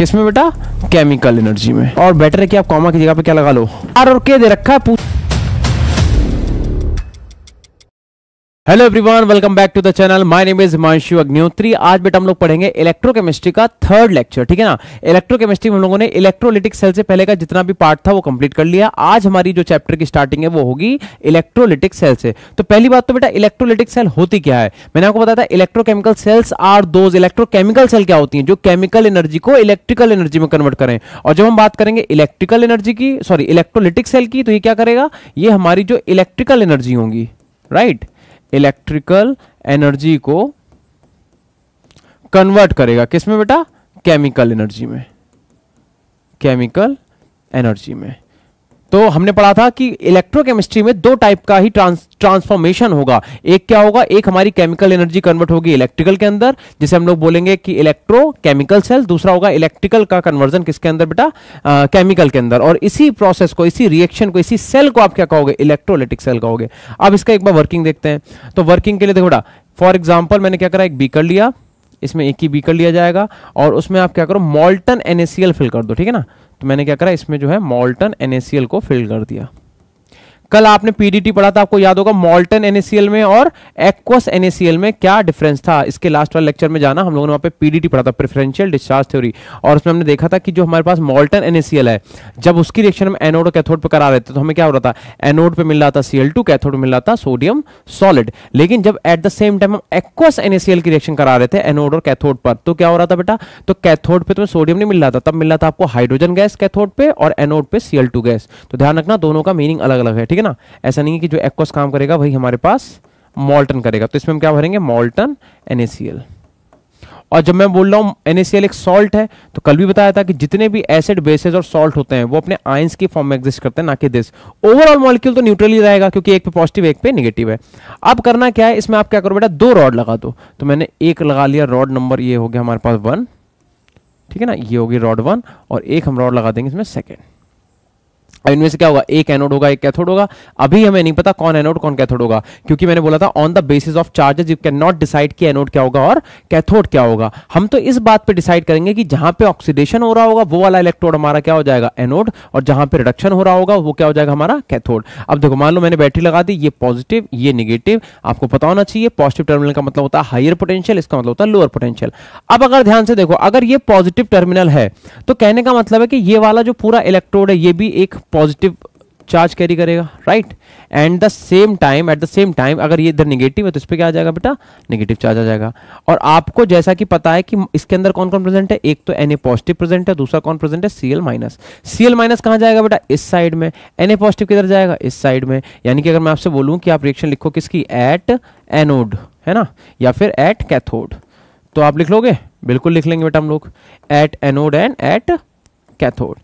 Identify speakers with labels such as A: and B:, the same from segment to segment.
A: किसमें बेटा chemical energy में और बेटर है कि आप कॉमा की जगह पे क्या लगा लो आर और के दे रखा है hello everyone welcome back to the channel my name is Manshu Agnihotri आज बेटा हम लोग पढ़ेंगे इलेक्ट्रोकेमिस्ट्री का थर्ड लेक्चर ठीक है ना इलेक्ट्रोकेमिस्ट्री में हम लोगों ने इलेक्ट्रोलिटिक सेल से पहले का जितना भी पार्ट था वो कंप्लीट कर लिया आज हमारी जो चैप्टर की स्टार्टिंग है वो होगी इलेक्ट्रोलिटिक सेल से तो पहली बात तो बेटा इलेक्ट्रोलिटिक सेल होती क्या है मैंने आपको बताया था electrochemical cells are those electrochemical cell क्या होती है जो केमिकल एनर्जी को इलेक्ट्रिकल एनर्जी में कन्वर्ट करें और जब हम बात करेंगे इलेक्ट्रिकल एनर्जी की सॉरी इलेक्ट्रोलिटिक सेल की तो ये क्या करेगा ये हमारी जो इलेक्ट्रिकल एनर्जी होगी राइट right? इलेक्ट्रिकल एनर्जी को कन्वर्ट करेगा किसमें बेटा केमिकल एनर्जी में केमिकल एनर्जी में तो हमने पढ़ा था कि इलेक्ट्रोकेमिस्ट्री में दो टाइप का ही ट्रांस ट्रांसफॉर्मेशन होगा एक क्या होगा एक हमारी केमिकल एनर्जी कन्वर्ट होगी इलेक्ट्रिकल के अंदर जिसे हम लोग बोलेंगे कि इलेक्ट्रो केमिकल सेल दूसरा होगा इलेक्ट्रिकल का कन्वर्जन किसके अंदर बेटा केमिकल के अंदर और इसी प्रोसेस को इसी रिएक्शन को इसी सेल को आप क्या कहोगे इलेक्ट्रोलिटिक सेल कहोगे अब इसका एक बार वर्किंग देखते हैं तो वर्किंग के लिए देखो बेटा फॉर एग्जाम्पल मैंने क्या करा एक बीकर लिया इसमें एक ही बीकर लिया जाएगा और उसमें आप क्या करो मोल्टन एनएसीएल फिल कर दो ठीक है ना तो मैंने क्या करा इसमें जो है मॉल्टन एन को फिल कर दिया कल आपने पीडीटी पढ़ा था आपको याद होगा मॉल्टन एनएसीएल में और एक्वस एनएसीएल में क्या डिफरेंस था इसके लास्ट वाले लेक्चर में जाना हम लोगों ने वहां पे पीडीटी पढ़ा था प्रेफरेंशियल डिस्चार्ज थ्योरी और उसमें हमने देखा था कि जो हमारे पास मॉल्टन एनएसीएल है जब उसकी रिएक्शन हम एनोड और कैथोड पर करा रहे थे तो हमें क्या हो रहा था एनोड पर मिल रहा था सीएल टू कैथोड मिल रहा था सोडियम सॉलिड लेकिन जब एट द सेम टाइम हम एक्वस एनएसीएल की रिएक्शन करा रहे थे एनोड और कैथोड पर तो क्या हो रहा था बेटा तो कैथोड पे तुम्हें सोडियम नहीं मिल रहा था तब मिल रहा था आपको हाइड्रोजन गैस कैथोड पे और एनोड पे सीएल गैस तो ध्यान रखना दोनों का मीनिंग अलग अलग है ठीक है है ना ऐसा नहीं है कि जो एक्वस काम करेगा वही हमारे पास मॉल्टन करेगा तो इसमें हम क्या भरेंगे मॉल्टन एन और जब मैं बोल रहा हूँ एनएसीएल एक सॉल्ट है तो कल भी बताया था कि जितने भी एसिड बेसिस और सॉल्ट होते हैं वो अपने आयंस की फॉर्म में एग्जिस्ट करते हैं ना कि दिस ओवरऑल मॉलिक्यूल तो न्यूट्रल ही रहेगा क्योंकि एक पे पॉजिटिव एक पे नेगेटिव है अब करना क्या है इसमें आप क्या करो बेटा दो रॉड लगा दो तो मैंने एक लगा लिया रॉड नंबर ये हो गया हमारे पास वन ठीक है ना ये होगी रॉड वन और एक हम रॉड लगा देंगे इसमें सेकेंड अब इनमें से क्या होगा एक एनोड होगा एक कैथोड होगा अभी हमें नहीं पता कौन एनोड कौन कैथोड होगा क्योंकि मैंने बोला था on the basis of charges you can not decide कि एनोड क्या होगा और कैथोड क्या होगा हम तो इस बात पे डिसाइड करेंगे कि जहां पे ऑक्सीडेशन हो रहा होगा वो वाला इलेक्ट्रोड हमारा क्या हो जाएगा एनोड और जहां पर रिडक्शन हो रहा होगा वो क्या हो जाएगा हमारा कैथोड अब देखो मान लो मैंने बैटरी लगा दी ये पॉजिटिव ये निगेटिव आपको पता होना चाहिए पॉजिटिव टर्मिनल का मतलब होता है हायर पोटेंशियल इसका मतलब होता है लोअर पोटेंशियल अब अगर ध्यान से देखो अगर ये पॉजिटिव टर्मिनल है तो कहने का मतलब है कि ये वाला जो पूरा इलेक्ट्रोड है ये भी एक पॉजिटिव चार्ज कैरी करेगा right and the same time at the same time अगर ये इधर निगेटिव है तो इस पर क्या आ जाएगा बेटा निगेटिव चार्ज आ जाएगा और आपको जैसा कि पता है कि इसके अंदर कौन कौन प्रेजेंट है एक तो एन ए पॉजिटिव प्रेजेंट है दूसरा कौन प्रेजेंट है C L minus C L minus कहाँ जाएगा बेटा इस साइड में एन ए पॉजिटिव किधर जाएगा इस साइड में यानी कि अगर मैं आपसे बोलूँ कि आप रिएक्शन लिखो किसकी एट एनोड है ना या फिर एट कैथोड तो आप लिख लोगे बिल्कुल लिख लेंगे बेटा हम लोग at anode and at cathode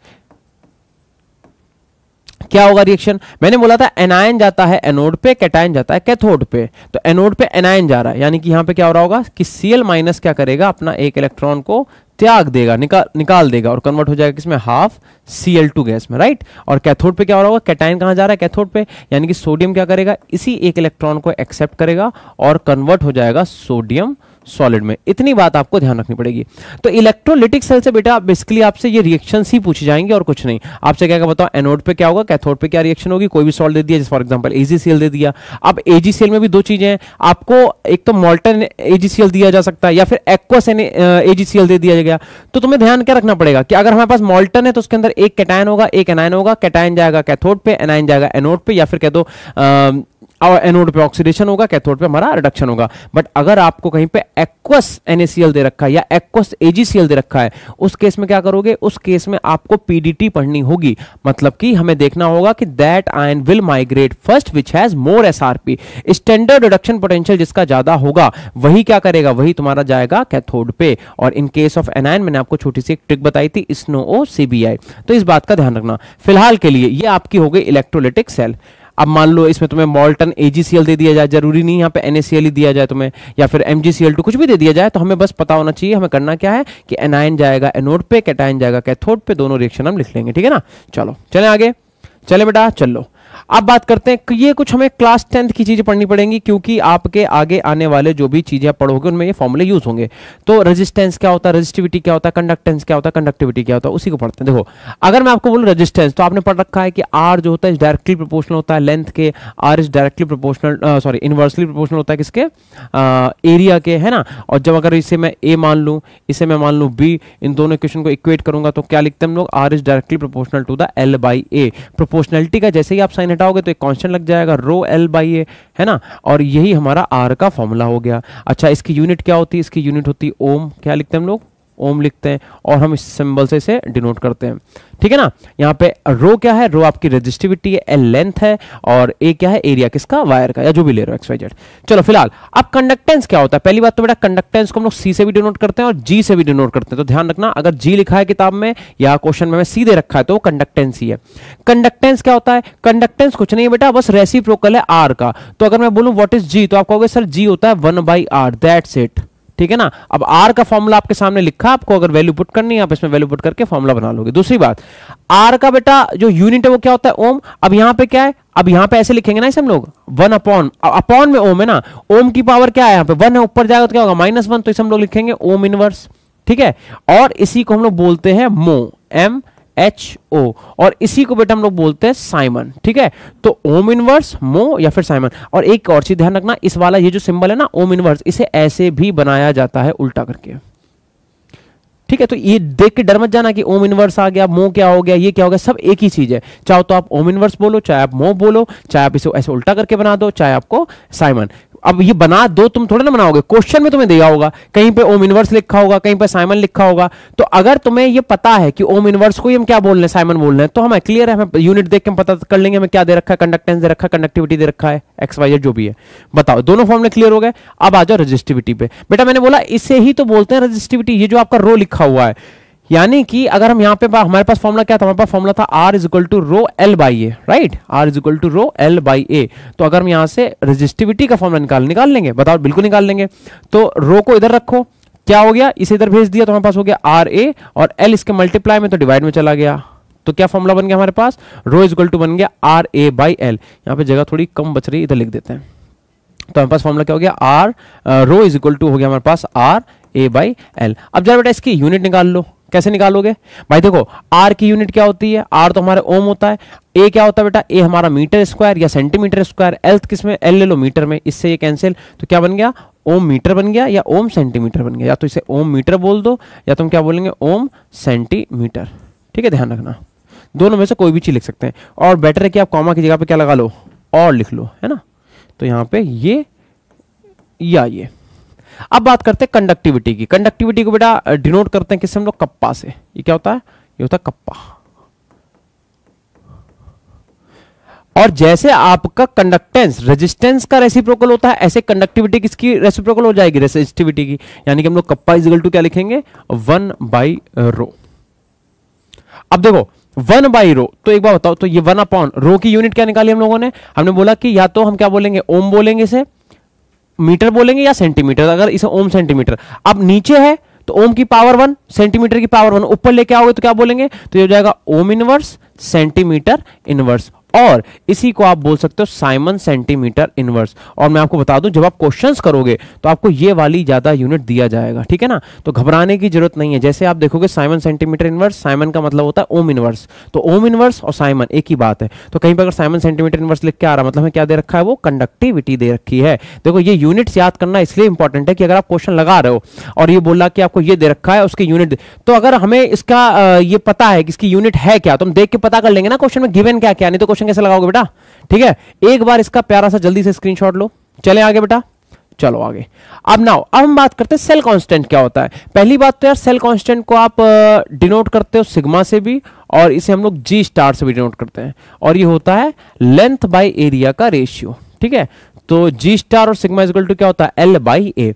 A: क्या होगा रिएक्शन मैंने बोला था एनायन जाता है एनोड पे कैटायन जाता है कैथोड पे तो एनोड पे एनायन जा रहा है यानी कि यहां पे क्या हो रहा होगा कि सीएल माइनस क्या करेगा अपना एक इलेक्ट्रॉन को त्याग देगा निकाल निकाल देगा और कन्वर्ट हो जाएगा किसमें half C L two gas में राइट और कैथोड पे क्या हो रहा होगा कैटाइन कहां जा रहा है कैथोड पे यानी कि सोडियम क्या करेगा इसी एक इलेक्ट्रॉन को एक्सेप्ट करेगा और कन्वर्ट हो जाएगा सोडियम सॉलिड में इतनी बात आपको ध्यान रखनी पड़ेगी तो इलेक्ट्रोलिटिक सेल से बेटा बेसिकली आपसे ये रिएक्शन ही पूछे जाएंगे और कुछ नहीं आपसे क्या क्या बताओ एनोड पे क्या होगा कैथोड पे क्या रिएक्शन होगी कोई भी सॉल्ट दे दिया जैसे फॉर एग्जाम्पल एजीसीएल दे दिया अब एजीसीएल में भी दो चीजें हैं आपको एक तो मोल्टन एजीसीएल दिया जा सकता है या फिर एक्वस एजीसीएल दे दिया गया तो तुम्हें ध्यान क्या रखना पड़ेगा कि अगर हमारे पास मोल्टन है तो उसके अंदर एक कैटाइन होगा एक एनाइन होगा कैटाइन जाएगा कैथोड पे एनाइन जाएगा एनोड पे या फिर कह दो और एनोड पे ऑक्सीडेशन होगा कैथोड पे हमारा रिडक्शन होगा बट अगर आपको कहीं पे एक्वस एनएसीएल दे रखा है या एक्वस एजीसीएल दे रखा है उस केस में क्या करोगे उस केस में आपको पीडीटी पढ़नी होगी मतलब कि हमें देखना होगा कि that ion will migrate first which has more SRP standard reduction potential जिसका ज्यादा होगा वही क्या करेगा वही तुम्हारा जाएगा कैथोड पे और इन केस ऑफ एनायन मैंने आपको छोटी सी एक ट्रिक बताई थी स्नो ओ सीबीआई तो इस बात का ध्यान रखना फिलहाल के लिए ये आपकी हो गई इलेक्ट्रोलिटिक सेल अब मान लो इसमें तुम्हें मॉल्टन एजीसीएल दे दिया जाए जरूरी नहीं यहाँ पे एनएसीएल ही दिया जाए तुम्हें या फिर एमजीसीएल टू कुछ भी दे दिया जाए तो हमें बस पता होना चाहिए हमें करना क्या है कि एनायन जाएगा एनोड पे कैटायन जाएगा कैथोड पे दोनों रिएक्शन हम लिख लेंगे ठीक है ना चलो चले आगे चले बेटा चलो अब बात करते हैं कि ये कुछ हमें क्लास टेंथ की चीज़ें पढ़नी पड़ेंगी क्योंकि आपके आगे आने वाले जो भी चीज़ें आप पढ़ोगे उनमें ये फॉर्मूले यूज होंगे तो रेजिस्टेंस क्या होता है रेजिस्टिविटी क्या होता है कंडक्टेंस क्या होता है कंडक्टिविटी क्या होता है उसी को पढ़ते हैं देखो अगर मैं आपको बोलूँ रजिस्टेंस तो आपने पढ़ रखा है कि आर जो होता है डायरेक्टली प्रोपोर्शनल होता है लेंथ के R is directly proportional sorry inversely proportional होता है किसके एरिया के है ना और जब अगर इसे मैं ए मान लूँ इसे मैं मान लूँ बी इन दोनों क्वेश्चन को इक्वेट करूंगा तो क्या लिखते हैं हम लोग R is directly proportional to the L by A proportionality का जैसे ही आप साइन साइन हटाओगे तो एक कॉन्स्टेंट लग जाएगा रो एल बाई ए है ना और यही हमारा आर का फॉर्मूला हो गया अच्छा इसकी यूनिट क्या होती है इसकी यूनिट होती ओम क्या लिखते हैं हम लोग ओम लिखते हैं और हम इस सिंबल से इसे डिनोट करते हैं ठीक है ना यहाँ पे रो क्या है रो आपकी रेजिस्टिविटी है एल लेंथ है और ए क्या है एरिया किसका वायर का या जो भी ले रहे हो एक्सवाइजेड चलो फिलहाल अब कंडक्टेंस क्या होता है पहली बात तो बेटा कंडक्टेंस को हम लोग सी से भी डिनोट करते हैं और जी से भी डिनोट करते हैं तो ध्यान रखना अगर जी लिखा है किताब में या क्वेश्चन में सीधे रखा है तो कंडक्टेंस ही है कंडक्टेंस क्या होता है कंडक्टेंस कुछ नहीं है बेटा बस रेसी है आर का तो अगर मैं बोलूँ वॉट इज जी तो आप कहोगे सर जी होता है one by R that's it ठीक है ना अब आर का फॉर्मूला आपके सामने लिखा आपको अगर वैल्यू पुट करनी है आप इसमें वैल्यू पुट करके फॉर्मूला बना लोगे दूसरी बात आर का बेटा जो यूनिट है वो क्या होता है ओम अब यहां पे क्या है अब यहां पे ऐसे लिखेंगे ना इसे हम लोग वन अपॉन अपॉन में ओम है ना ओम की पावर क्या है यहां पे वन है ऊपर जाएगा तो क्या होगा माइनस वन तो इसे हम लोग लिखेंगे ओम इनवर्स ठीक है और इसी को हम लोग बोलते हैं मो एम एच ओ और इसी को बेटा हम लोग बोलते हैं साइमन ठीक है तो ओम इनवर्स मो या फिर साइमन और एक और चीज ध्यान रखना इस वाला ये जो सिंबल है ना ओम इनवर्स इसे ऐसे भी बनाया जाता है उल्टा करके ठीक है तो ये देख के डर मत जाना कि ओम इनवर्स आ गया मो क्या हो गया ये क्या हो गया सब एक ही चीज है चाहे तो आप ओम इनवर्स बोलो चाहे आप मो बोलो चाहे आप इसे ऐसे उल्टा करके बना दो चाहे आपको साइमन अब ये बना दो तुम थोड़े ना बनाओगे क्वेश्चन में तुम्हें दिया होगा कहीं पे ओम इनवर्स लिखा होगा कहीं पे साइमन लिखा होगा तो अगर तुम्हें ये पता है कि ओम इनवर्स को ही हम क्या बोल रहे हैं साइमन बोल रहे हैं तो हमें क्लियर है हमें यूनिट देख के हम पता कर लेंगे हमें क्या दे रखा है कंडक्टेंस दे रखा है कंडक्टिविटी दे रखा है एक्स वाई जो भी है बताओ दोनों फॉर्मले क्लियर हो गए अब आ जाओ रजिस्टिविटी पे बेटा मैंने बोला इसे ही तो बोलते हैं रजिस्टिविटी ये जो आपका रो लिखा हुआ है यानी कि अगर हम यहाँ पे हमारे पास फॉर्मूला क्या था हमारे पास फॉर्मूला था R is equal to rho L by A right R is equal to rho L by A तो अगर हम यहाँ से रजिस्टिविटी का फॉर्मूला निकाल निकाल लेंगे बताओ बिल्कुल निकाल लेंगे तो रो को इधर रखो क्या हो गया इसे इधर भेज दिया तो हमारे पास हो गया आर ए और एल इसके मल्टीप्लाई में तो डिवाइड में चला गया तो क्या फॉर्मूला बन गया हमारे पास रो इज इक्वल टू बन गया आर ए बाई एल यहाँ पे जगह थोड़ी कम बच रही इधर लिख देते हैं तो हमारे पास फॉर्मूला क्या हो गया R rho is equal to हो गया हमारे पास आर ए बाई एल अब जरा बेटा इसकी यूनिट निकाल लो कैसे निकालोगे भाई देखो आर की यूनिट क्या होती है आर तो हमारे ओम होता है ए क्या होता है बेटा ए हमारा मीटर स्क्वायर या सेंटीमीटर स्क्वायर एल किस में एल ले लो मीटर में इससे ये कैंसिल तो क्या बन गया ओम मीटर बन गया या ओम सेंटीमीटर बन गया या तो इसे ओम मीटर बोल दो या तुम तो क्या बोलेंगे ओम सेंटीमीटर ठीक है ध्यान रखना दोनों में से कोई भी चीज लिख सकते हैं और बेटर है कि आप कॉमा की जगह पे क्या लगा लो और लिख लो है ना तो यहाँ पे ये या ये अब बात करते हैं कंडक्टिविटी की कंडक्टिविटी को बेटा डिनोट करते हैं किससे हम लोग कप्पा से ये क्या होता है ये होता है कप्पा और जैसे आपका कंडक्टेंस रेजिस्टेंस का रेसिप्रोकल होता है ऐसे कंडक्टिविटी किसकी रेसिप्रोकल हो जाएगी रेसिस्टिविटी की यानी कि हम लोग कप्पा इजगल टू क्या लिखेंगे वन बाई रो अब देखो वन बाई रो तो एक बार बताओ तो ये वन अपॉन रो की यूनिट क्या निकाली हम लोगों ने हमने बोला कि या तो हम क्या बोलेंगे ओम बोलेंगे इसे मीटर बोलेंगे या सेंटीमीटर अगर इसे ओम सेंटीमीटर अब नीचे है तो ओम की पावर वन सेंटीमीटर की पावर वन ऊपर लेके आओगे तो क्या बोलेंगे तो ये हो जाएगा ओम इनवर्स सेंटीमीटर इनवर्स और इसी को आप बोल सकते हो साइमन सेंटीमीटर इनवर्स और मैं आपको बता दूं जब आप क्वेश्चंस करोगे तो आपको ये वाली ज्यादा यूनिट दिया जाएगा ठीक है ना तो घबराने की जरूरत नहीं है जैसे आप देखोगे साइमन सेंटीमीटर इनवर्स साइमन का मतलब होता है ओम इनवर्स तो ओम इनवर्स और साइमन एक ही बात है तो कहीं पर अगर साइमन सेंटीमीटर इनवर्स लिख के आ रहा मतलब हमें क्या दे रखा है वो कंडक्टिविटी दे रखी है देखो ये यूनिट्स याद करना इसलिए इंपॉर्टेंट है कि अगर आप क्वेश्चन लगा रहे हो और ये बोला कि आपको ये दे रखा है उसकी यूनिट तो अगर हमें इसका ये पता है कि इसकी यूनिट है क्या तो हम देख के पता कर लेंगे ना क्वेश्चन में गिवन क्या क्या नहीं तो क्वेश्चन क्वेश्चन कैसे लगाओगे बेटा ठीक है एक बार इसका प्यारा सा जल्दी से स्क्रीनशॉट लो चले आगे बेटा चलो आगे अब नाउ अब हम बात करते हैं सेल कांस्टेंट क्या होता है पहली बात तो यार सेल कांस्टेंट को आप डिनोट करते हो सिग्मा से भी और इसे हम लोग जी स्टार से भी डिनोट करते हैं और ये होता है लेंथ बाय एरिया का रेशियो ठीक है तो जी स्टार और सिग्मा इजल टू क्या होता है एल बाई ए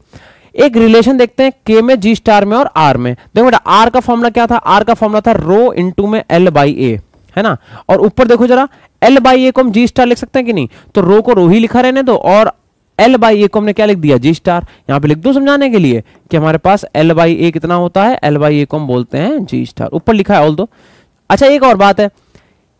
A: एक रिलेशन देखते हैं के में जी स्टार में और आर में देखो बेटा आर का फॉर्मूला क्या था आर का फॉर्मूला था रो इंटू में एल बाई ए है ना और ऊपर देखो जरा एल बाई ए को हम जी स्टार लिख सकते हैं कि नहीं तो रो को रो ही लिखा रहने दो और एल बाई ए को हमने क्या लिख दिया जी स्टार यहां पे लिख दो समझाने के लिए कि हमारे पास एल बाई ए कितना होता है एल बाई ए को हम बोलते हैं जी स्टार ऊपर लिखा है ऑल दो अच्छा एक और बात है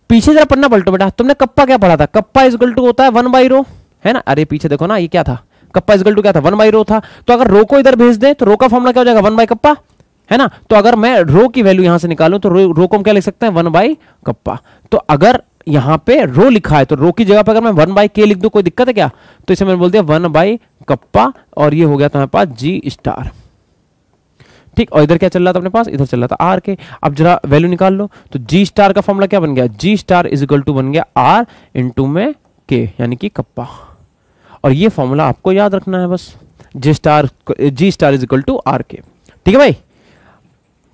A: पीछे जरा पन्ना पलटो बेटा तुमने कप्पा क्या पढ़ा था कप्पा इजगल टू होता है वन बाई रो है ना अरे पीछे देखो ना ये क्या था कप्पा इजगल टू क्या था वन बाई रो था तो अगर रो को इधर भेज दे तो रो का फॉर्मला क्या हो जाएगा वन बाई कप्पा है ना तो अगर मैं रो की वैल्यू यहां से निकालू तो रो, रो को हम क्या लिख सकते हैं वन बाई कप्पा तो अगर यहां पे रो लिखा है तो रो की जगह पर अगर मैं वन बाई के लिख दू कोई दिक्कत है क्या तो इसे मैंने बोल दिया वन बाई कप्पा और ये हो गया तुम्हारे पास जी स्टार ठीक और इधर क्या चल रहा था अपने पास इधर चल रहा था आर के अब जरा वैल्यू निकाल लो तो जी स्टार का फॉर्मूला क्या बन गया G star is equal to बन गया आर इंटू में के यानी कि कप्पा और ये फॉर्मूला आपको याद रखना है बस G star G star is equal to R K ठीक है भाई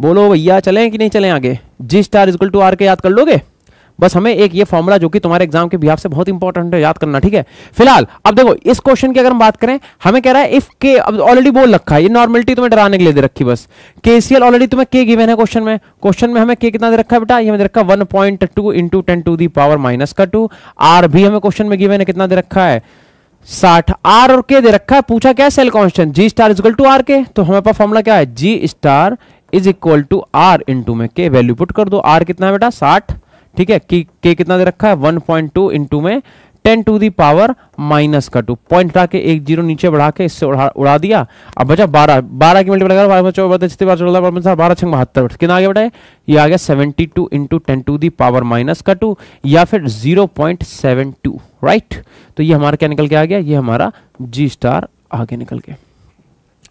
A: बोलो भैया चले कि नहीं चले आगे G star is equal to R K याद कर लोगे बस हमें एक ये फॉर्मूला जो कि तुम्हारे एग्जाम के बिहार से बहुत इंपॉर्टेंट है याद करना ठीक है फिलहाल अब देखो इस क्वेश्चन की अगर हम बात करें हमें कह रहा है इफ के अब ऑलरेडी बोल रखा है ये नॉर्मलिटी तुम्हें डराने के लिए दे रखी बस केसीएल ऑलरेडी तुम्हें के गिवेन है क्वेश्चन में क्वेश्चन में हमें के कितना दे रखा है बेटा ये हमें रखा one point two into ten to the power minus का टू आर भी हमें क्वेश्चन में गिवेन है कितना दे रखा है साठ आर और के दे रखा है पूछा क्या cell constant G star equal to R K तो हमारे पास फॉर्मूला क्या है G star is equal to R into में के वैल्यू पुट कर दो आर कितना है बेटा साठ ठीक है कि के कितना दे रखा है वन पॉइंट टू इंटू में ten to the power minus का टू पॉइंट उठा के एक जीरो नीचे बढ़ा के इससे उड़ा, उड़ा दिया अब बचा बारह बारह की मल्टीप्लाई करो बारह चौदह बत्तीस बारह चौदह बारह बारह छः बहत्तर कितना आगे बढ़ाए ये आ गया seventy two into ten to the power minus का टू या फिर zero point seven two right तो ये हमारा क्या निकल के आ गया ये हमारा जी स्टार आगे निकल के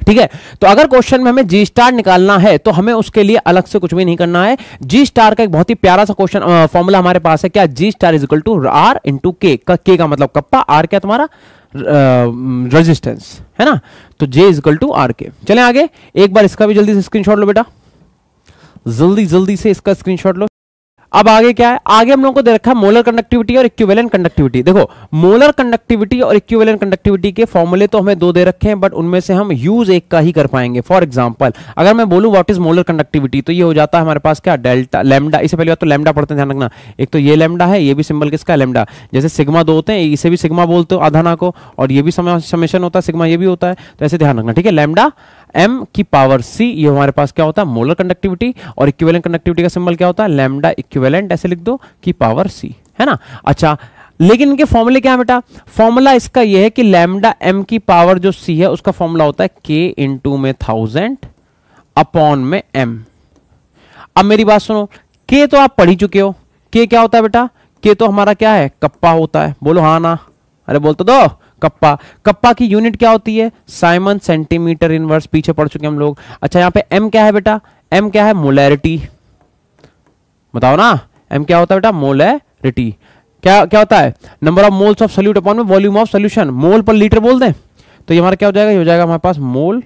A: ठीक है तो अगर क्वेश्चन में हमें जी स्टार निकालना है तो हमें उसके लिए अलग से कुछ भी नहीं करना है जी स्टार का एक बहुत ही प्यारा सा क्वेश्चन फॉर्मूला हमारे पास है क्या G star equal to R into K का के का मतलब कप्पा आर क्या तुम्हारा रेजिस्टेंस है ना तो जे इजकल टू आर के चले आगे एक बार इसका भी जल्दी से स्क्रीनशॉट लो बेटा जल्दी जल्दी से इसका स्क्रीनशॉट लो अब आगे क्या है आगे हम लोगों को दे रखा है मोलर कंडक्टिविटी और इक्विवेलेंट कंडक्टिविटी देखो मोलर कंडक्टिविटी और इक्विवेलेंट कंडक्टिविटी के फॉर्मूले तो हमें दो दे रखे हैं बट उनमें से हम यूज एक का ही कर पाएंगे फॉर एग्जाम्पल अगर मैं बोलूं व्हाट इज मोलर कंडक्टिविटी तो ये हो जाता है हमारे पास क्या डेल्टा लेमडा इससे पहले तो लेमडा पढ़ते हैं ध्यान रखना एक तो ये लेमडा है ये भी सिंबल किसका लेमडा जैसे सिग्मा दो होते हैं इसे भी सिग्मा बोलते हो आधाना को और ये भी समेशन होता है सिग्मा ये भी होता है तो ऐसे ध्यान रखना ठीक है लेमडा एम की पावर सी ये हमारे पास क्या होता है मोलर कंडक्टिविटी और इक्विवेलेंट कंडक्टिविटी का सिंबल क्या होता है लेमडा इक्विवेलेंट ऐसे लिख दो की पावर सी है ना अच्छा लेकिन इनके फॉर्मूले क्या है बेटा फॉर्मूला इसका यह है कि लैमडा एम की पावर जो सी है उसका फॉर्मूला होता है के इंटू में थाउजेंड अपॉन में एम अब मेरी बात सुनो के तो आप पढ़ ही चुके हो के क्या होता है बेटा के तो हमारा क्या है कप्पा होता है बोलो हा ना अरे बोलते तो दो कप्पा कप्पा की यूनिट क्या होती है साइमन सेंटीमीटर इनवर्स पीछे पड़ चुके हम लोग अच्छा यहां पे एम क्या है बेटा एम क्या है मोलैरिटी बताओ ना एम क्या होता है बेटा मोलैरिटी क्या क्या होता है number of moles of solute upon में वॉल्यूम ऑफ सोल्यूशन मोल पर लीटर बोल दें तो ये हमारा क्या हो जाएगा ये हो जाएगा हमारे पास मोल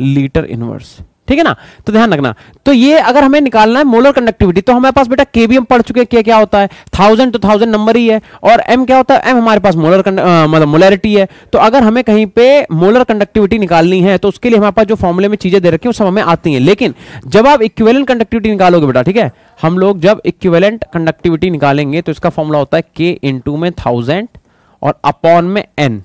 A: लीटर इनवर्स ठीक है ना तो ध्यान रखना तो ये अगर हमें निकालना है मोलर कंडक्टिविटी तो हमारे पास बेटा केबीएम पढ़ चुके हैं क्या क्या होता है थाउजेंड तो थाउजेंड नंबर ही है और एम क्या होता है एम हमारे पास मोलर मतलब मोलरिटी है तो अगर हमें कहीं पे मोलर कंडक्टिविटी निकालनी है तो उसके लिए हमारे पास जो फॉर्मुले में चीजें दे रखी है वो सब हमें आती है लेकिन जब आप इक्वेलेंट कंडक्टिविटी निकालोगे बेटा ठीक है हम लोग जब इक्वेलेंट कंडक्टिविटी निकालेंगे तो इसका फॉर्मूला होता है के टू में थाउजेंड और अपॉन में एन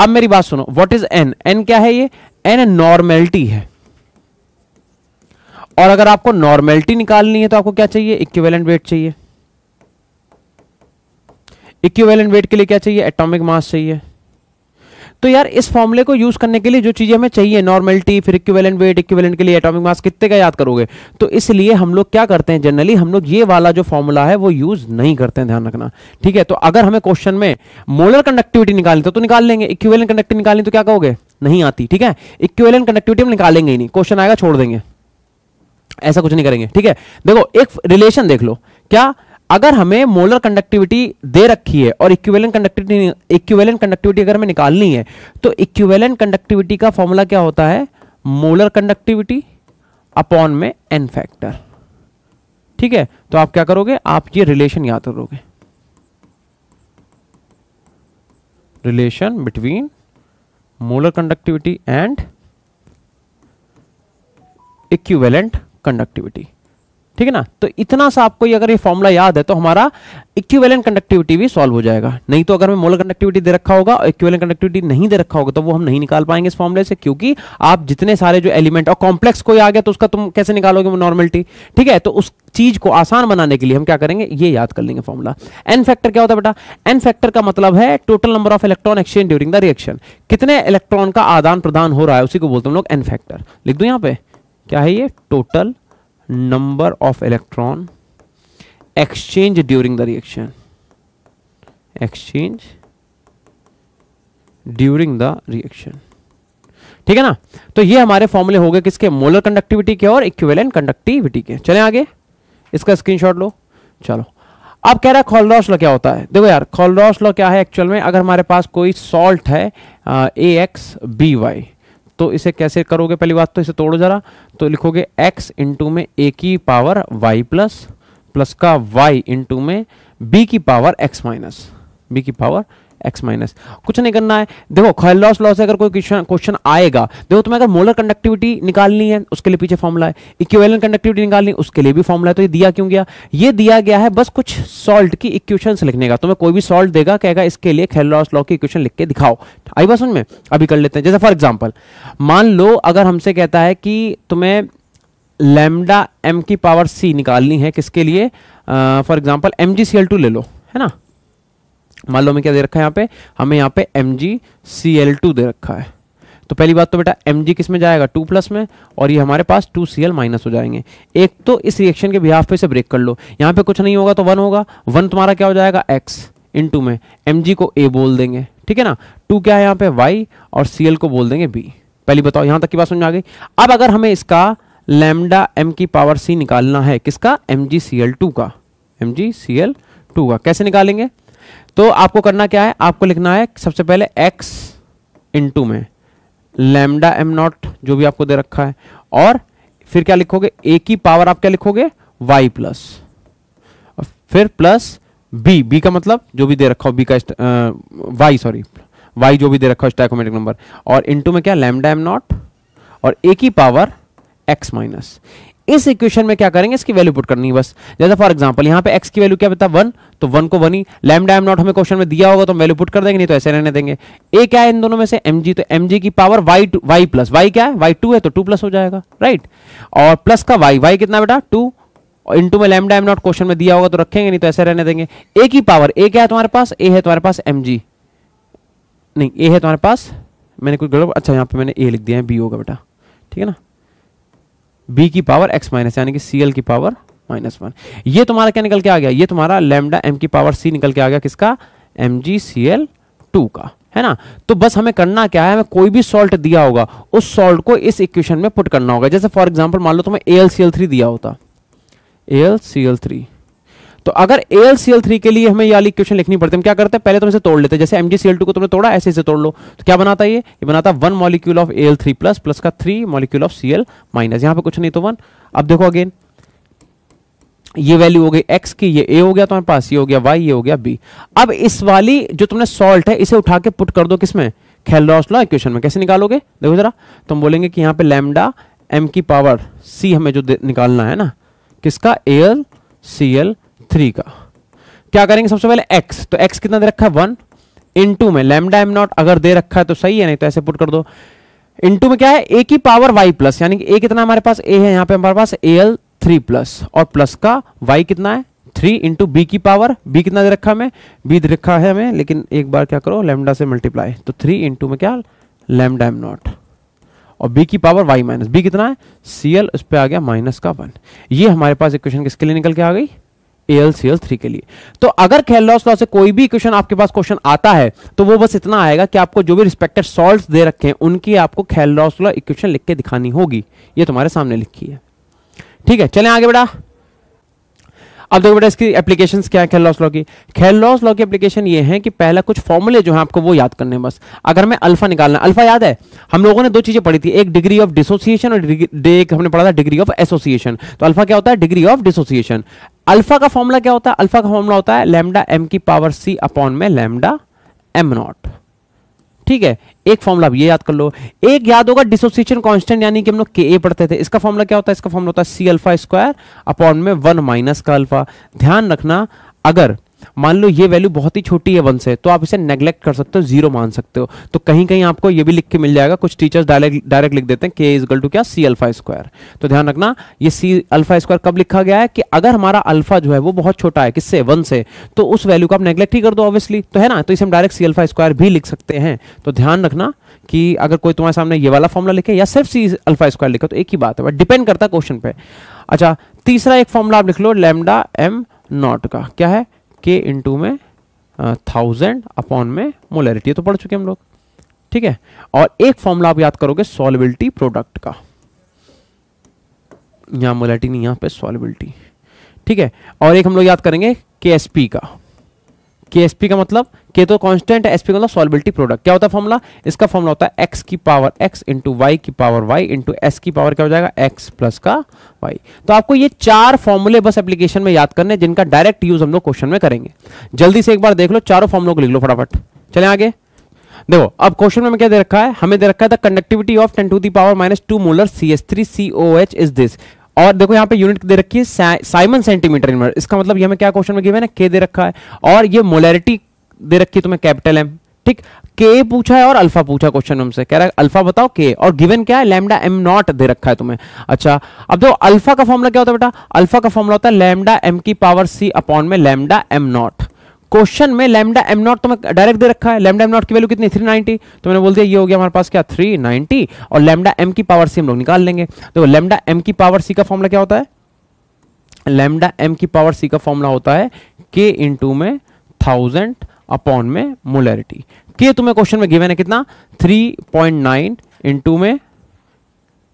A: अब मेरी बात सुनो व्हाट इज एन एन क्या है ये एन नॉर्मेलिटी है और अगर आपको नॉर्मेलिटी निकालनी है तो आपको क्या चाहिए इक्विवेलेंट वेट चाहिए इक्विवेलेंट वेट के लिए क्या चाहिए एटॉमिक मास चाहिए तो यार इस फॉर्मूले को यूज करने के लिए जो चीजें हमें चाहिए नॉर्मेलिटी फिर इक्विवेलेंट वेट इक्विवेलेंट के लिए एटॉमिक मास कितने का याद करोगे तो इसलिए हम लोग क्या करते हैं जनरली हम लोग ये वाला जो फॉर्मूला है वो यूज नहीं करते हैं ध्यान रखना ठीक है तो अगर हमें क्वेश्चन में मोलर कंडक्टिविटी निकालनी तो, तो निकाल लेंगे इक्विवेलेंट कंडक्टिविटी निकालनी तो क्या कहोगे नहीं आती ठीक है इक्विवेलेंट कंडक्टिविटी हम निकालेंगे ही नहीं क्वेश्चन आएगा छोड़ देंगे ऐसा कुछ नहीं करेंगे ठीक है देखो एक रिलेशन देख लो क्या अगर हमें मोलर कंडक्टिविटी दे रखी है और इक्विवेलेंट कंडक्टिविटी इक्विवेलेंट कंडक्टिविटी अगर हमें निकालनी है तो इक्विवेलेंट कंडक्टिविटी का फॉर्मूला क्या होता है मोलर कंडक्टिविटी अपॉन में एन फैक्टर ठीक है तो आप क्या करोगे आप ये रिलेशन याद करोगे relation between molar conductivity and equivalent conductivity ठीक है ना तो इतना सा आपको अगर ये फॉर्मुला याद है तो हमारा इक्विवेलेंट कंडक्टिविटी भी सॉल्व हो जाएगा नहीं तो अगर हमें मोलर कंडक्टिविटी दे रखा होगा और इक्विवेलेंट कंडक्टिविटी नहीं दे रखा होगा तो वो हम नहीं निकाल पाएंगे इस फॉर्मुले से क्योंकि आप जितने सारे जो एलिमेंट और कॉम्प्लेक्स कोई आ गया तो उसका तुम कैसे निकालोगे वो नॉर्मलिटी ठीक है तो उस चीज को आसान बनाने के लिए हम क्या करेंगे ये याद कर लेंगे फॉर्मुला एन फैक्टर क्या होता है बेटा एन फैक्टर का मतलब है total number of electron exchange during the reaction कितने इलेक्ट्रॉन का आदान प्रदान हो रहा है उसी को बोलते हम लोग एन फैक्टर लिख दो यहाँ पे क्या है ये total number of electron exchange during the reaction exchange during the reaction ठीक है ना तो ये हमारे फॉर्मूले हो गए किसके मोलर कंडक्टिविटी के और इक्विवेलेंट कंडक्टिविटी के चले आगे इसका स्क्रीनशॉट लो चलो अब कह रहा है खोलरॉस लॉ क्या होता है देखो यार खोलरॉस लॉ क्या है एक्चुअल में अगर हमारे पास कोई सॉल्ट है ए एक्स बी वाई तो इसे कैसे करोगे पहली बात तो इसे तोड़ो जरा तो लिखोगे x इंटू में ए की पावर y प्लस प्लस का y इंटू में b की पावर x माइनस b की पावर एक्स माइनस कुछ नहीं करना है देखो खॉयल लॉस लॉस अगर कोई क्वेश्चन आएगा देखो तुम्हें अगर मोलर कंडक्टिविटी निकालनी है उसके लिए पीछे फॉर्मुला है इक्वेलन कंडक्टिविटी निकालनी उसके लिए भी फॉर्मुला है तो ये दिया क्यों गया ये दिया गया है बस कुछ सॉल्ट की इक्वेशन लिखने का तुम्हें कोई भी सॉल्ट देगा कहेगा इसके लिए खैल लॉस लॉ की इक्वेशन लिख के दिखाओ आई बस उनमें अभी कर लेते हैं जैसे फॉर एग्जाम्पल मान लो अगर हमसे कहता है कि तुम्हें लेमडा एम की पावर सी निकालनी है किसके लिए for example M G C L two ले लो है ना मान लो हमें क्या दे रखा है यहाँ पे हमें यहाँ पे M G C L two दे रखा है तो पहली बात तो बेटा एम जी किस में जाएगा टू प्लस में और ये हमारे पास टू सी एल माइनस हो जाएंगे एक तो इस रिएक्शन के बिहाफ पे से ब्रेक कर लो यहाँ पे कुछ नहीं होगा तो वन होगा वन तुम्हारा क्या हो जाएगा एक्स इन टू में एम जी को ए बोल देंगे ठीक है ना टू क्या है यहाँ पे वाई और सी एल को बोल देंगे बी पहली बताओ यहाँ तक की बात समझ आ गई अब अगर हमें इसका लेमडा एम की पावर सी निकालना है किसका M G C L two का M G C L two का कैसे निकालेंगे तो आपको करना क्या है आपको लिखना है सबसे पहले x इंटू में लेमडा एम नॉट जो भी आपको दे रखा है और फिर क्या लिखोगे a की पावर आप क्या लिखोगे y प्लस फिर प्लस b b का मतलब जो भी दे रखा हो b का आ, y सॉरी y जो भी दे रखा हो स्टाइकोमेटिक नंबर और इंटू में क्या लेमडा एम नॉट और a की पावर x माइनस इस इक्वेशन में क्या करेंगे इसकी वैल्यू पुट करनी है बस जैसे फॉर एग्जांपल यहां पे एक्स की वैल्यू क्या बता वन तो वन को वन ही लैमडा एम नॉट हमें क्वेश्चन में दिया होगा तो वैल्यू पुट कर देंगे नहीं तो ऐसे रहने देंगे ए क्या है इन दोनों में से एम तो एम की power y two y plus y क्या है वाई टू है तो टू प्लस हो जाएगा राइट और प्लस का वाई वाई कितना बेटा टू इंटू में लैमडा एम नॉट क्वेश्चन में दिया होगा तो रखेंगे नहीं तो ऐसे रहने देंगे ए की पावर ए क्या है तुम्हारे पास ए है तुम्हारे पास एम नहीं ए है तुम्हारे पास मैंने कुछ गड़बड़ अच्छा यहाँ पे मैंने ए लिख दिया है बी होगा बेटा ठीक है ना बी की पावर एक्स माइनस यानी कि सी एल की पावर माइनस वन ये तुम्हारा क्या निकल के आ गया ये तुम्हारा लेमडा एम की पावर सी निकल के आ गया किसका M G C L two का है ना तो बस हमें करना क्या है हमें कोई भी सॉल्ट दिया होगा उस सॉल्ट को इस इक्वेशन में पुट करना होगा जैसे फॉर एग्जाम्पल मान लो तुम्हें A L C L three दिया होता A L C L three तो अगर AlCl3 के लिए हमें यह इक्वेशन लिखनी पड़ती है हम क्या करते हैं पहले तो इसे तोड़ लेते हैं जैसे MgCl2 को तुमने तोड़ा ऐसे इसे तोड़ लो तो क्या बनाता है ये ये बनाता है one molecule of Al3 plus plus का थ्री मॉलिक्यूल ऑफ Cl यहां पे कुछ नहीं तो वन अब देखो अगेन ये वैल्यू हो गई एक्स की ये a हो गया तुम्हारे पास ये हो गया वाई ये हो गया बी अब इस वाली जो तुमने सॉल्ट है इसे उठा के पुट कर दो किसमें खेलरॉस लॉ इक्वेशन में कैसे निकालोगे देखो जरा तुम तो बोलेंगे कि यहां पे लेमडा एम की पावर सी हमें जो निकालना है ना किसका एल सी एल थ्री का क्या करेंगे सबसे पहले एक्स तो एक्स कितना दे रखा है वन इन टू में लेमडा एम नॉट अगर दे रखा है तो सही है नहीं तो ऐसे पुट कर दो इन टू में क्या है ए की पावर वाई प्लस यानी कि ए कितना हमारे पास ए है यहां पे हमारे पास ए एल थ्री प्लस और प्लस का वाई कितना है थ्री इंटू बी की पावर बी कितना दे रखा हमें बी दे रखा है हमें लेकिन एक बार क्या करो लेमडा से मल्टीप्लाई तो थ्री इंटू में क्या लेमडा एम नॉट और b की पावर y माइनस बी कितना है सी एल उस पर आ गया माइनस का वन ये हमारे पास इक्वेशन किसके लिए निकल के आ गई AlCl3 के लिए तो अगर खेलॉस लॉ से कोई भी क्वेश्चन आपके पास क्वेश्चन आता है तो वो बस इतना आएगा कि आपको जो भी रिस्पेक्टेड सॉल्ट दे रखे हैं उनकी आपको खेलॉस लॉ इक्वेशन लिख के दिखानी होगी ये तुम्हारे सामने लिखी है ठीक है चले आगे बेटा अब देखो बेटा इसकी एप्लीकेशन क्या है खेलॉस लॉ की खेलॉस लॉ की एप्लीकेशन ये है कि पहला कुछ फॉर्मूले जो है आपको वो याद करने बस अगर मैं अल्फा निकालना अल्फा याद है हम लोगों ने दो चीजें पढ़ी थी एक डिग्री ऑफ डिसोसिएशन और एक हमने पढ़ा था डिग्री ऑफ एसोसिएशन तो अल्फा क्या होता है डिग्री ऑफ डिसोसिएशन अल्फा का फॉर्मूला क्या होता है अल्फा का फॉर्मूला होता है लेमडा एम की पावर सी अपॉन में लेमडा एम नॉट ठीक है एक फॉर्मूला ये याद कर लो एक याद होगा डिसोसिएशन कांस्टेंट यानी कि हम लोग के ए पढ़ते थे इसका फॉर्मूला क्या होता है इसका फॉर्मूला होता है सी अल्फा स्क्वायर अपॉन में वन माइनस का अल्फा ध्यान रखना अगर मान लो ये वैल्यू बहुत ही छोटी है वन से तो आप इसे नेग्लेक्ट कर सकते हो जीरो मान सकते हो तो कहीं कहीं आपको ये भी लिख के मिल जाएगा कुछ टीचर्स डायरेक्ट डायरेक्ट लिख देते हैं के इज गल टू क्या सी अल्फा स्क्वायर तो ध्यान रखना ये सी अल्फा स्क्वायर कब लिखा गया है कि अगर हमारा अल्फा जो है वो बहुत छोटा है किससे वन से तो उस वैल्यू को आप नेग्लेक्ट ही कर दो ऑब्वियसली तो है ना तो इसे हम डायरेक्ट सी अल्फा स्क्वायर भी लिख सकते हैं तो ध्यान रखना कि अगर कोई तुम्हारे सामने ये वाला फॉर्मला लिखे या सिर्फ सी अल्फा स्क्वायर लिखे तो एक ही बात है डिपेंड करता है क्वेश्चन पे अच्छा तीसरा एक फॉर्मला आप लिख लो लेमडा एम नॉट का क्या है के इंटू में थाउजेंड अपॉन में मोलरिटी तो पढ़ चुके हम लोग ठीक है और एक फॉर्मूला आप याद करोगे सॉलिबिलिटी प्रोडक्ट का यहां मोलरिटी नहीं यहां पे सॉलिबिलिटी ठीक है और एक हम लोग याद करेंगे के का के का मतलब के तो कांस्टेंट है एसपी मतलब सॉल्बिलिटी प्रोडक्ट क्या होता है फॉर्मूला इसका फॉर्मूला होता है एक्स की पावर एक्स इंटू वाई की पावर वाई इंटू एस की पावर क्या हो जाएगा एक्स प्लस का वाई तो आपको ये चार फॉर्मूले बस एप्लीकेशन में याद करने जिनका डायरेक्ट यूज हम लोग क्वेश्चन में करेंगे जल्दी से एक बार देख लो चारों फॉर्मुलों को लिख लो फटाफट चले आगे देखो अब क्वेश्चन में क्या दे रखा है हमें दे रखा है conductivity of ten to the power minus two molar C S three C O H is this और देखो यहाँ पे यूनिट दे रखी है साइमन सेंटीमीटर इनवर्स इसका मतलब ये हमें क्या क्वेश्चन में गिवन है के दे रखा है और ये मोलैरिटी दे रखी तुम्हें कैपिटल एम ठीक के पूछा है और अल्फा पूछा क्वेश्चन हमसे कह रहा है अल्फा बताओ के और गिवन क्या है लैमडा एम नॉट दे रखा है तुम्हें अच्छा अब देखो अल्फा का फॉर्मूला क्या होता है बेटा अल्फा का फॉर्मूला होता है लैमडा एम की पावर सी अपॉन में लैमडा एम नॉट क्वेश्चन में लैमडा एम नॉट तुम्हें डायरेक्ट दे रखा है लैमडा एम नॉट की वैल्यू कितनी थ्री नाइनटी तो मैंने बोल दिया ये हो गया हमारे पास क्या थ्री नाइनटी और लैमडा एम की पावर सी हम लोग निकाल लेंगे देखो लैमडा एम की पावर सी का फॉर्मूला क्या होता है लैमडा एम की पावर सी का फॉर्मूला होता है के इंटू में थाउजेंड अपॉन में मोलैरिटी के तुम्हें क्वेश्चन में गिवन है कितना 3.9 पॉइंट नाइन में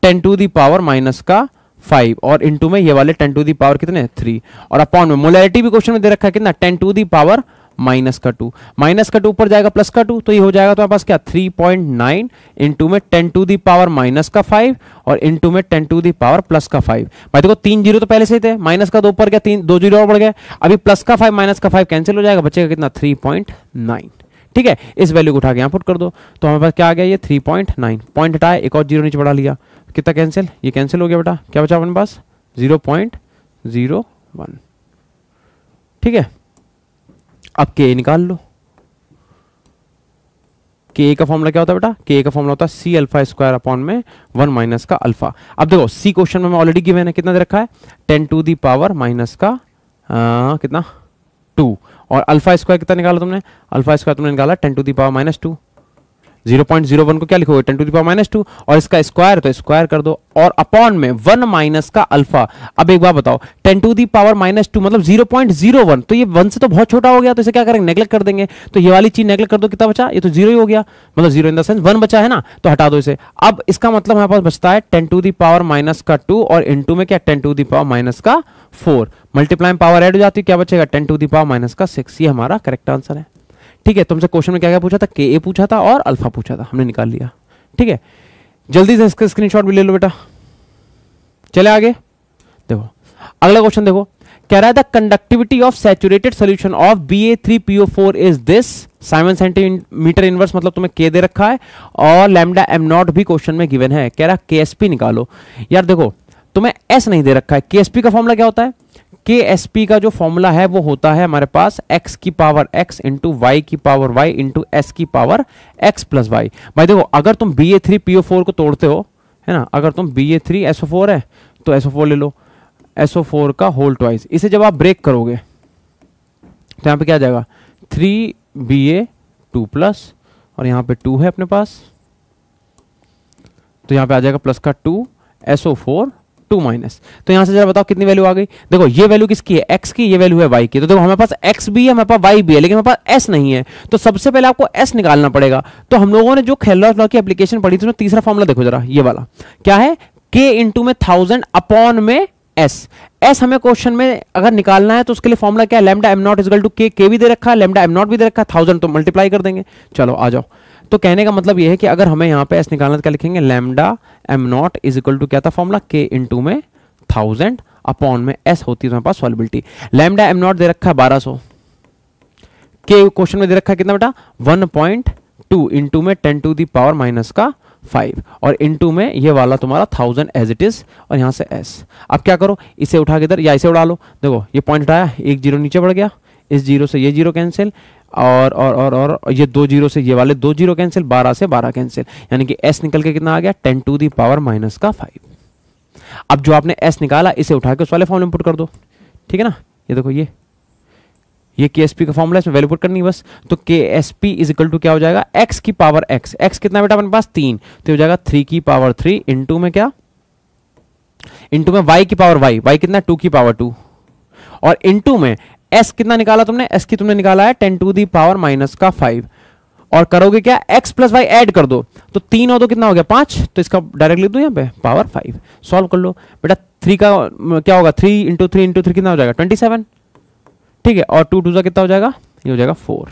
A: ten to the power minus का फाइव और इंटू में ये वाले टेन टू दी पावर कितने थ्री और अपॉन में मोलैरिटी भी क्वेश्चन में दे रखा है कितना ten to the power minus का टू माइनस का टू ऊपर जाएगा प्लस का टू तो ये हो जाएगा तो हमारे पास क्या थ्री पॉइंट नाइन इंटू में ten to the power minus का फाइव और इंटू में ten to the power plus का फाइव भाई देखो तीन जीरो तो पहले से ही थे माइनस का दो ऊपर गया तीन दो जीरो और बढ़ गया अभी प्लस का फाइव माइनस का फाइव कैंसिल हो जाएगा बचेगा कितना थ्री पॉइंट नाइन ठीक है इस वैल्यू को उठा के यहां पुट कर दो तो हमारे पास क्या आ गया ये थ्री पॉइंट नाइन पॉइंट हटाया एक और जीरो नीचे बढ़ा लिया कितना कैंसिल ये कैंसिल हो गया बेटा क्या बचा अपने पास जीरो पॉइंट जीरो वन ठीक है अब के निकाल लो के का फॉर्मूला क्या होता है बेटा के का फॉर्मूला होता है सी अल्फा स्क्वायर अपॉन में वन माइनस का अल्फा अब देखो सी क्वेश्चन में ऑलरेडी गिवन है कितना दे रखा है ten to the power minus का आ, कितना टू और अल्फा स्क्वायर कितना निकाला तुमने अल्फा स्क्वायर तुमने निकाला ten to the power minus two zero point zero one को क्या लिखोगे ten to the power minus two और इसका स्क्वायर तो स्क्वायर कर दो और अपॉन में वन माइनस का अल्फा अब एक बार बताओ ten to the power minus two मतलब जीरो पॉइंट जीरो वन तो ये वन से तो बहुत छोटा हो गया तो इसे क्या करेंगे नेगलेक्ट कर देंगे तो ये वाली चीज नेगलेक्ट कर दो कितना बचा ये तो जीरो ही हो गया मतलब zero in the sense one बचा है ना तो हटा दो इसे अब इसका मतलब हमारे पास बचता है ten to the power minus का टू और टू में क्या ten to the power minus का फोर मल्टीप्लाई पावर एड हो जाती है क्या बचेगा ten to the power minus का सिक्स ये हमारा करेक्ट आंसर है ठीक है तुमसे क्वेश्चन में क्या क्या पूछा था के ए पूछा था और अल्फा पूछा था हमने निकाल लिया ठीक है जल्दी से इसका स्क्रीनशॉट भी ले लो बेटा चले आगे देखो अगला क्वेश्चन देखो कह रहा है conductivity of saturated solution of B A three O four is this साइवन सेंटीमीटर इनवर्स मतलब तुम्हें के दे रखा है और लेमडा एम नॉट भी क्वेश्चन में गिवन है कह रहा है के निकालो यार देखो तुम्हें एस नहीं दे रखा है के का फॉर्मला क्या होता है के एस पी का जो फॉर्मूला है वो होता है हमारे पास x की पावर x इंटू वाई की पावर y इंटू एस की पावर x प्लस वाई भाई देखो अगर तुम B A three P O four को तोड़ते हो है ना अगर तुम B A three S O four है तो एस ओ फोर ले लो एस ओ फोर का होल ट्वाइस इसे जब आप ब्रेक करोगे तो यहाँ पे क्या जाएगा three B A two plus और यहाँ पे टू है अपने पास तो यहाँ पे आ जाएगा प्लस का two S O four two minus तो यहां से जरा बताओ कितनी वैल्यू आ गई देखो ये वैल्यू किसकी है एक्स की ये वैल्यू है वाई की तो देखो हमारे पास एक्स भी है हमारे पास वाई भी है लेकिन हमारे पास एस नहीं है तो सबसे पहले आपको एस निकालना पड़ेगा तो हम लोगों ने जो खेलॉस लॉ की एप्लीकेशन पढ़ी थी उसमें तीसरा फॉर्मुला देखो जरा ये वाला क्या है के इंटू में थाउजेंड अपॉन में एस एस हमें क्वेश्चन में अगर निकालना है तो उसके लिए फॉर्मुला क्या है lambda M naught is equal to K K भी दे रखा है लेमडा एम नॉट भी दे रखा है थाउजेंड तो मल्टीप्लाई कर देंगे चलो आ जाओ तो कहने का मतलब यह है कि अगर हमें यहां पे एस निकालना तो क्या लिखेंगे lambda M naught is equal to क्या था फॉर्मुला के इंटू में थाउजेंड अपॉन में एस होती है तो हमारे पास सॉलिबिलिटी लेमडा एम नॉट दे रखा है बारह सौ के क्वेश्चन में दे रखा है कितना बेटा one point two into में टेन टू दावर माइनस का फाइव और इन टू में ये वाला तुम्हारा थाउजेंड एज इट इज और यहां से एस अब क्या करो इसे उठा के इधर या इसे उड़ा लो देखो ये पॉइंट उठाया एक जीरो नीचे बढ़ गया इस जीरो से ये जीरो कैंसिल और और और और ये दो जीरो से ये वाले दो जीरो कैंसिल बारह से बारह कैंसिल यानी कि एस निकल के कितना आ गया ten to the power minus का फाइव अब जो आपने एस निकाला इसे उठा के उस वाले फॉर्म में पुट कर दो ठीक है ना ये देखो ये ये के एस पी का फॉर्मूला इसमें वैल्यू पुट करनी बस तो K S P is equal to क्या हो जाएगा एक्स की पावर एक्स एक्स कितना बेटा अपने पास तीन तो हो जाएगा थ्री की पावर थ्री इंटू में क्या इंटू में वाई की पावर वाई वाई कितना टू की पावर टू और इंटू में एस कितना निकाला तुमने एस की तुमने निकाला है ten to the power minus का फाइव और करोगे क्या एक्स प्लस वाई एड कर दो तो तीन और दो कितना हो गया पांच तो इसका डायरेक्ट लिख दो यहाँ पे पावर फाइव सॉल्व कर लो बेटा थ्री का क्या होगा three into three into three कितना हो जाएगा ट्वेंटी सेवन ठीक है और टू टू का कितना हो जाएगा ये हो जाएगा फोर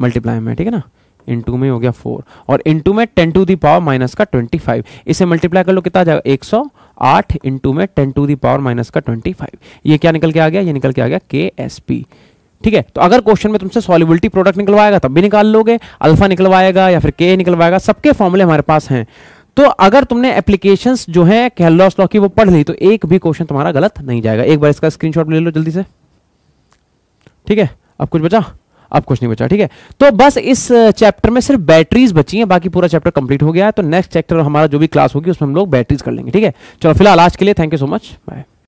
A: मल्टीप्लाई में ठीक है ना इंटू में हो गया फोर और इंटू में ten to the power minus का ट्वेंटी फाइव इसे मल्टीप्लाई कर लो कितना जाएगा एक सौ आठ इंटू में टेन टू दावर माइनस का ट्वेंटी फाइव ये क्या निकल के आ गया ये निकल के आ गया के एस पी ठीक है तो अगर क्वेश्चन में तुमसे सॉलिबिलिटी प्रोडक्ट निकलवाएगा तब भी निकाल लोगे अल्फा निकलवाएगा या फिर के निकलवाएगा सबके फॉर्मूले हमारे पास हैं तो अगर तुमने एप्लीकेशन जो है कैलॉस लॉ की वो पढ़ ली तो एक भी क्वेश्चन तुम्हारा गलत नहीं जाएगा एक बार इसका स्क्रीनशॉट ले लो जल्दी से ठीक है अब कुछ बचा अब कुछ नहीं बचा ठीक है तो बस इस चैप्टर में सिर्फ बैटरीज बची हैं बाकी पूरा चैप्टर कंप्लीट हो गया है तो नेक्स्ट चैप्टर हमारा जो भी क्लास होगी उसमें हम लोग बैटरीज कर लेंगे ठीक है चलो फिलहाल आज के लिए thank you so much bye